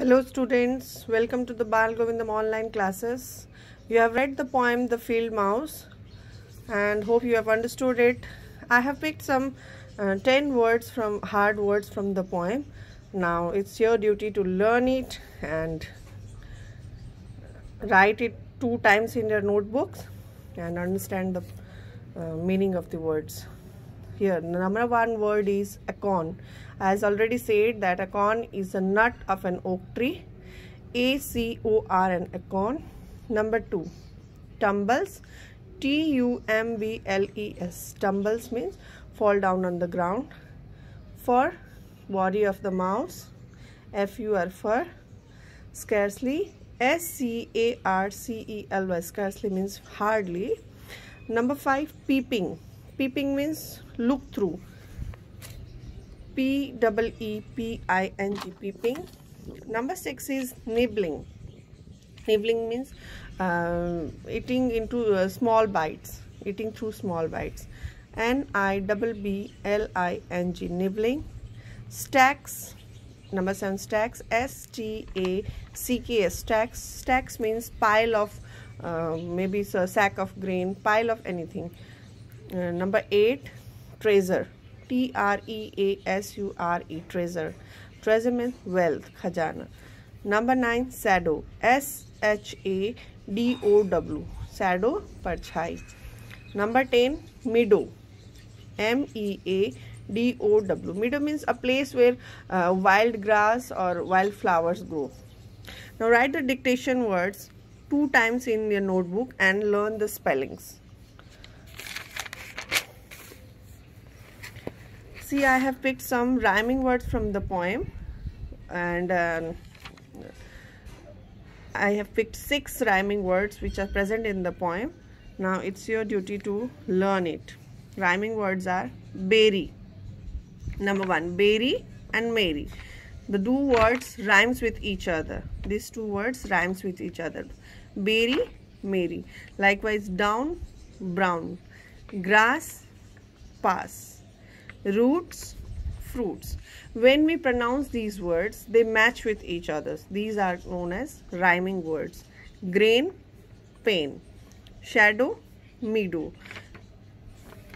Hello students, welcome to the Bal Govindam online classes. You have read the poem The Field Mouse and hope you have understood it. I have picked some uh, 10 words from hard words from the poem. Now it's your duty to learn it and write it two times in your notebooks and understand the uh, meaning of the words here number one word is acorn as already said that acorn is a nut of an oak tree a c o r n acorn number two tumbles t u m b l e s tumbles means fall down on the ground For body of the mouse f u r fur scarcely S C A R C E L Y scarcely means hardly. Number five, peeping peeping means look through p double e p i n g peeping number six is nibbling nibbling means uh, eating into uh, small bites eating through small bites n i double b l i n g nibbling stacks number seven stacks s t a c k s stacks stacks means pile of uh, maybe a sack of grain pile of anything uh, number 8 treasure T R E A S U R E treasure treasure means wealth khajana number 9 shadow S H A D O W shadow parchai number 10 meadow M E A D O W meadow means a place where uh, wild grass or wild flowers grow now write the dictation words two times in your notebook and learn the spellings see I have picked some rhyming words from the poem and um, I have picked six rhyming words which are present in the poem now it's your duty to learn it rhyming words are berry number one berry and Mary the two words rhymes with each other these two words rhymes with each other berry Mary likewise down brown grass pass roots, fruits. When we pronounce these words, they match with each other. These are known as rhyming words. Grain, pain. Shadow, meadow.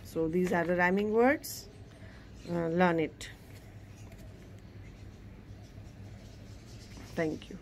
So these are the rhyming words. Uh, learn it. Thank you.